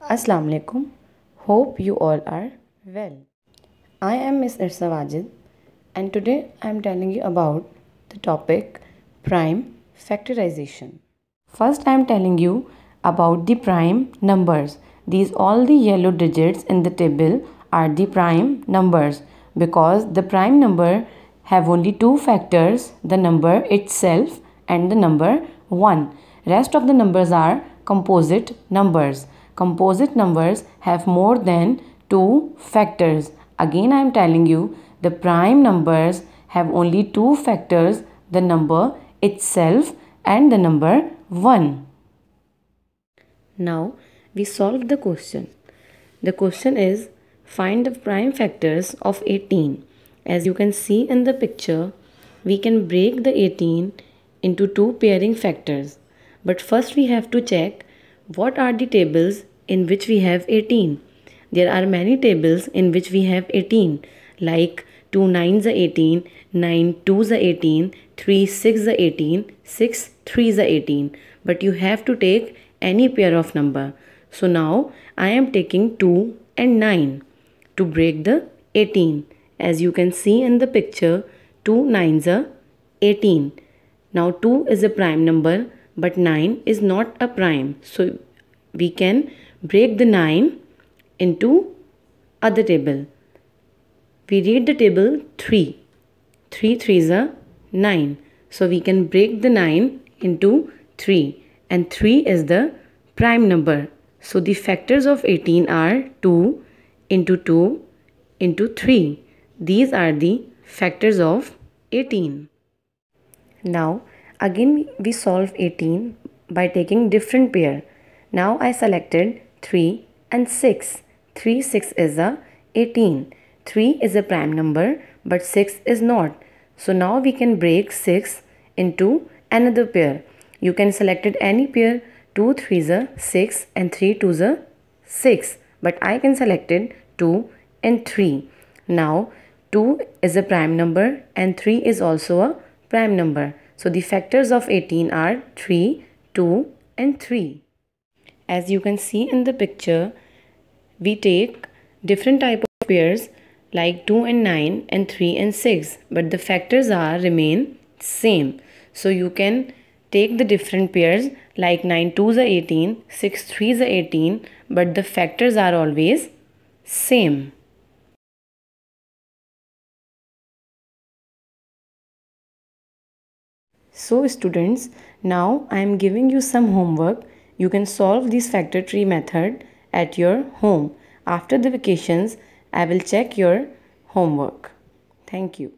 Assalamu alaikum. Hope you all are well. I am Miss Irsa Wajid and today I am telling you about the topic prime factorization. First I am telling you about the prime numbers. These all the yellow digits in the table are the prime numbers because the prime number have only two factors the number itself and the number 1. Rest of the numbers are composite numbers composite numbers have more than two factors. Again, I am telling you the prime numbers have only two factors, the number itself and the number 1. Now, we solve the question. The question is, find the prime factors of 18. As you can see in the picture, we can break the 18 into two pairing factors. But first we have to check what are the tables in which we have 18. There are many tables in which we have 18 like 2 nines are 18, 9 twos are 18, 3 sixes are 18, 6 threes are 18. But you have to take any pair of number. So now I am taking 2 and 9 to break the 18. As you can see in the picture, 2 nines are 18. Now 2 is a prime number but 9 is not a prime. So we can break the 9 into other table. We read the table 3. 3 3s are 9. So we can break the 9 into 3 and 3 is the prime number. So the factors of 18 are 2 into 2 into 3. These are the factors of 18. Now again we solve 18 by taking different pair. Now I selected 3 and 6. 3, 6 is a 18. 3 is a prime number but 6 is not. So now we can break 6 into another pair. You can select it any pair. 2 is a 6 and 3 2s are 6. But I can select it 2 and 3. Now 2 is a prime number and 3 is also a prime number. So the factors of 18 are 3, 2 and 3. As you can see in the picture, we take different type of pairs like 2 and 9 and 3 and 6 but the factors are remain same. So you can take the different pairs like 9 2s are 18, 6 3s are 18 but the factors are always same. So students, now I am giving you some homework you can solve this factor tree method at your home. After the vacations, I will check your homework. Thank you.